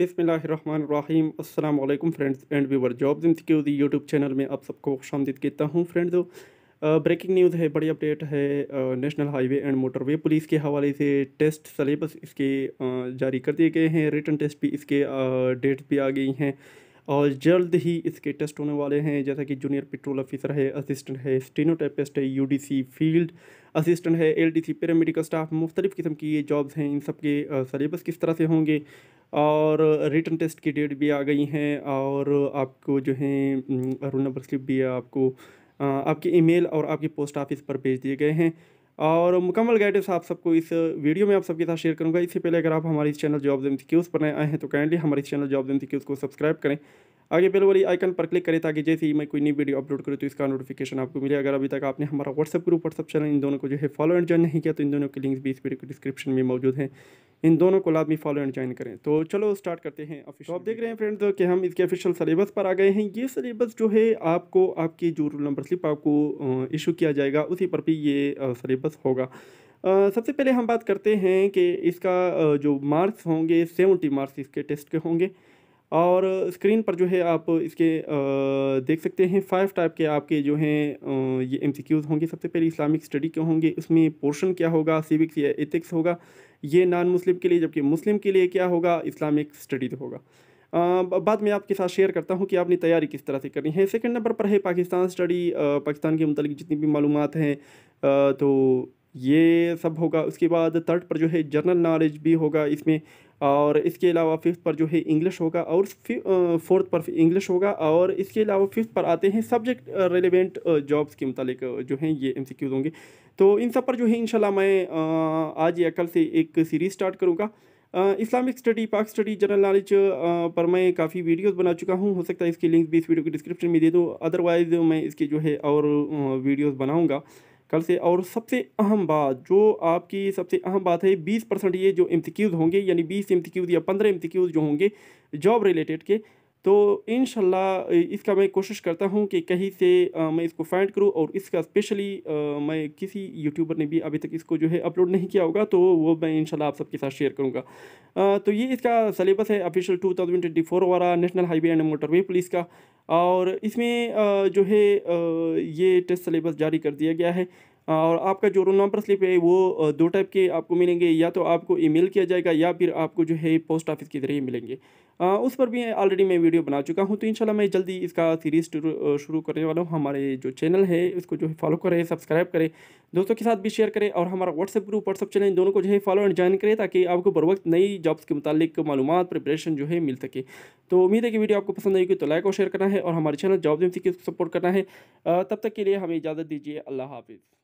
बिसमीम अल्लाम friends and viewer job जिंदगी उदी यूट्यूब चैनल में आप सबको खुश कहता हूँ फ्रेंड्स ब्रेकिंग न्यूज़ है बड़ी अपडेट है National Highway and Motorway Police के हवाले से टेस्ट सलेबस इसके जारी कर दिए गए हैं रिटर्न टेस्ट भी इसके डेट भी आ गई हैं और जल्द ही इसके टेस्ट होने वाले हैं जैसा कि जूनियर पेट्रोल ऑफिसर है असिस्टेंट है स्टेनोटाइपिस्ट है यूडीसी फील्ड असिस्टेंट है एलडीसी पैरामेडिकल स्टाफ मुख्तलिफ़ किस्म की ये जॉब्स हैं इन सब के सलेबस किस तरह से होंगे और रिटर्न टेस्ट की डेट भी आ गई हैं और आपको जो है रोल नंबर स्लिप भी आपको आपके ईमेल और आपके पोस्ट ऑफिस पर भेज दिए गए हैं और मुकम्मल गाइडेंस आप सबको इस वीडियो में आप सबके साथ शेयर करूंगा इससे पहले अगर आप हमारे इस चैनल जॉब्स एम पर नए आए हैं तो काइंडली हमारे इस चैनल जॉब्स एम को सब्सक्राइब करें आगे बेल वाली आइकन पर क्लिक करें ताकि जैसे ही मैं कोई नई वीडियो अपलोड करूँ तो इसका नोटिफिकेशन आपको मिले अगर अभी तक आपने हमारा व्हाट्सअप ग्रुप व्हाट्सअप चैनल इन दोनों को जो है फॉलो एंड ज्वाइन नहीं किया तो इन दोनों के लिंक्स भी इस वीडियो के डिस्क्रिप्शन में मौजूद हैं इन दोनों को लाभ फॉलो एंड ज्वाइन करें तो चलो स्टार्ट करते हैं ऑफिशियल तो आप देख रहे हैं फ्रेंड्स कि हम इसके ऑफिशियल सलेबस पर आ गए हैं ये सलेबस जो है आपको आपकी जो रोल नंबर स्लिप आपको इशू किया जाएगा उसी पर भी ये सलेबस होगा सबसे पहले हम बात करते हैं कि इसका जो मार्क्स होंगे सेवेंटी मार्क्स इसके टेस्ट के होंगे और स्क्रीन पर जो है आप इसके देख सकते हैं फाइव टाइप के आपके जो हैं ये एम होंगे सबसे पहले इस्लामिक स्टडी के होंगे उसमें पोर्शन क्या होगा सिविक्स या एथिक्स होगा ये नॉन मुस्लिम के लिए जबकि मुस्लिम के लिए क्या होगा इस्लामिक स्टडीज़ तो होगा बाद में आपके साथ शेयर करता हूँ कि आपने तैयारी किस तरह से करनी है सेकंड नंबर पर है पाकिस्तान स्टडी पाकिस्तान के मतलब जितनी भी मालूम हैं तो ये सब होगा उसके बाद थर्ड पर जो है जनरल नॉलेज भी होगा इसमें और इसके अलावा फिफ्थ पर जो है इंग्लिश होगा और फोर्थ पर इंग्लिश होगा और इसके अलावा फिफ्थ पर आते हैं सब्जेक्ट रेलिवेंट जॉब्स के मुतालिक जो हैं ये एम होंगे तो इन सब पर जो है इन मैं आज या कल से एक सीरीज़ स्टार्ट करूँगा Islamic study Pak study general knowledge पर मैं काफ़ी वीडियोस बना चुका हूँ हो सकता है इसके लिंक भी इस वीडियो के डिस्क्रिप्शन में दे दो अदरवाइज़ मैं इसके जो है और वीडियोस बनाऊँगा कल से और सबसे अहम बात जो आपकी सबसे अहम बात है बीस परसेंट ये जो इम्तिक्यूज़ होंगे यानी बीस इम्तिक्यूज़ या पंद्रह इम्तिक्यूज़ जो होंगे जॉब रिलेटेड के तो इन इसका मैं कोशिश करता हूँ कि कहीं से आ, मैं इसको फाइंड करूँ और इसका स्पेशली आ, मैं किसी यूट्यूबर ने भी अभी तक इसको जो है अपलोड नहीं किया होगा तो वो मैं इन आप सबके साथ शेयर करूँगा तो ये इसका सलेबस है official two thousand twenty four वाला National Highway and Motorway Police का और इसमें आ, जो है ये टेस्ट सलेबस जारी कर दिया गया है और आपका जो रोल नंबर स्लिप है वो दो टाइप के आपको मिलेंगे या तो आपको ईमेल किया जाएगा या फिर आपको जो है पोस्ट ऑफिस के ज़रिए मिलेंगे आ, उस पर भी ऑलरेडी मैं वीडियो बना चुका हूँ तो इनशाला मैं जल्दी इसका सीरीज़ शुरू करने वाला हूँ हमारे जो चैनल है उसको जो है फॉलो करें सब्सक्राइब करें दोस्तों के साथ भी शेयर करें और हमारा व्हाट्सएप ग्रुप व्हाट्सअप चैनल दोनों को जो है फॉलो एंड ज्वाइन करें ताकि आपको बर वक्त नई जॉब्स के मुतालिक मालूम प्रिपरेशन जो है मिल सके तो उम्मीद है कि वीडियो आपको पसंद आएगी तो लाइक और शेयर करना है और हमारे चैनल जॉब एमसी सपोर्ट करना है तब तक के लिए हमें इजाज़त दीजिए अल्लाह हाफिज़